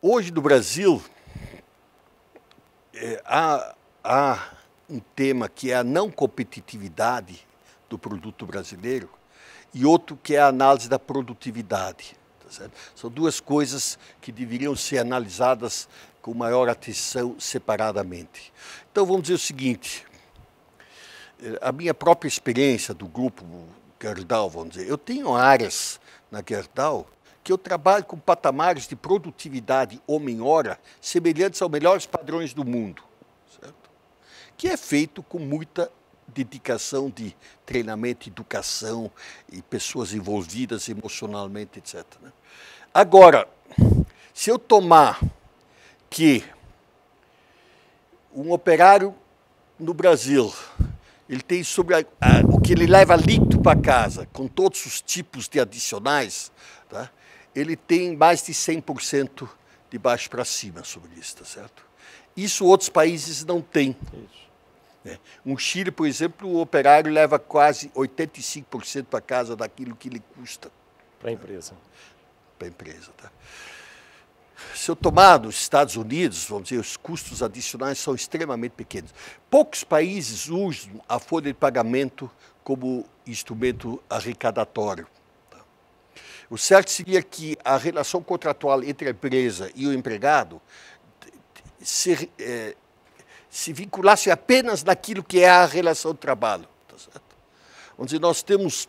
Hoje do Brasil é, há, há um tema que é a não competitividade do produto brasileiro e outro que é a análise da produtividade. Tá São duas coisas que deveriam ser analisadas com maior atenção separadamente. Então vamos dizer o seguinte: é, a minha própria experiência do grupo Gerdau, vamos dizer, eu tenho áreas na Gerdau que eu trabalho com patamares de produtividade homem-hora semelhantes aos melhores padrões do mundo, certo? que é feito com muita dedicação de treinamento, educação e pessoas envolvidas emocionalmente, etc. Né? Agora, se eu tomar que um operário no Brasil ele tem sobre a, a, o que ele leva líquido para casa, com todos os tipos de adicionais, tá? ele tem mais de 100% de baixo para cima sobre isso, tá certo? Isso outros países não têm. Né? Um Chile, por exemplo, o operário leva quase 85% para casa daquilo que lhe custa. Para a empresa. Né? Para a empresa, tá? Se eu tomar nos Estados Unidos, vamos dizer, os custos adicionais são extremamente pequenos. Poucos países usam a folha de pagamento como instrumento arrecadatório. O certo seria que a relação contratual entre a empresa e o empregado se, é, se vinculasse apenas naquilo que é a relação de trabalho. Tá certo? Onde nós temos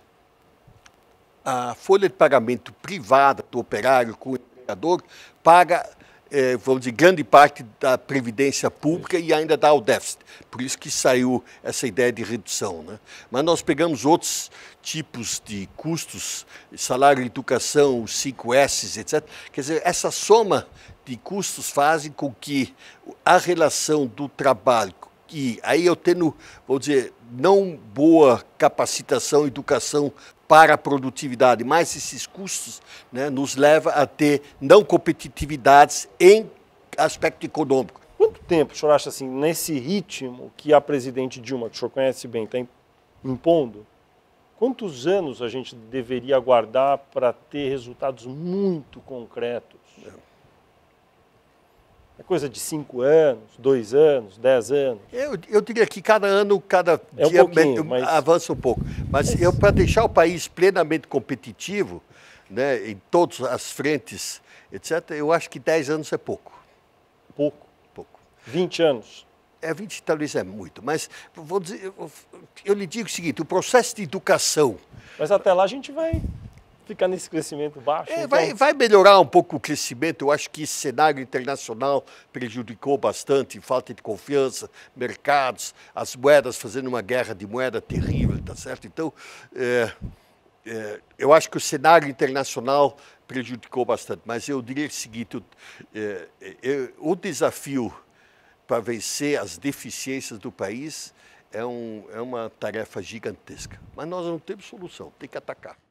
a folha de pagamento privada do operário com o empregador paga é, vamos dizer, grande parte da previdência pública e ainda dá o déficit. Por isso que saiu essa ideia de redução. Né? Mas nós pegamos outros tipos de custos, salário, educação, 5S, etc. Quer dizer, essa soma de custos fazem com que a relação do trabalho que aí eu tendo, vou dizer, não boa capacitação, educação para a produtividade, mas esses custos né, nos leva a ter não competitividades em aspecto econômico. Quanto tempo o senhor acha assim, nesse ritmo que a presidente Dilma, que o senhor conhece bem, está impondo, quantos anos a gente deveria aguardar para ter resultados muito concretos? É é coisa de cinco anos, dois anos, dez anos. Eu, eu diria que cada ano, cada é um dia mas... avança um pouco. Mas, é eu para deixar o país plenamente competitivo, né, em todas as frentes, etc., eu acho que dez anos é pouco. Pouco? Pouco. Vinte anos? É, vinte talvez é muito, mas vou dizer, eu, eu lhe digo o seguinte, o processo de educação... Mas até lá a gente vai ficar nesse crescimento baixo. É, então... vai, vai melhorar um pouco o crescimento. Eu acho que esse cenário internacional prejudicou bastante, falta de confiança, mercados, as moedas fazendo uma guerra de moeda terrível, tá certo? Então, é, é, eu acho que o cenário internacional prejudicou bastante. Mas eu diria o seguinte: eu, é, é, o desafio para vencer as deficiências do país é, um, é uma tarefa gigantesca. Mas nós não temos solução, tem que atacar.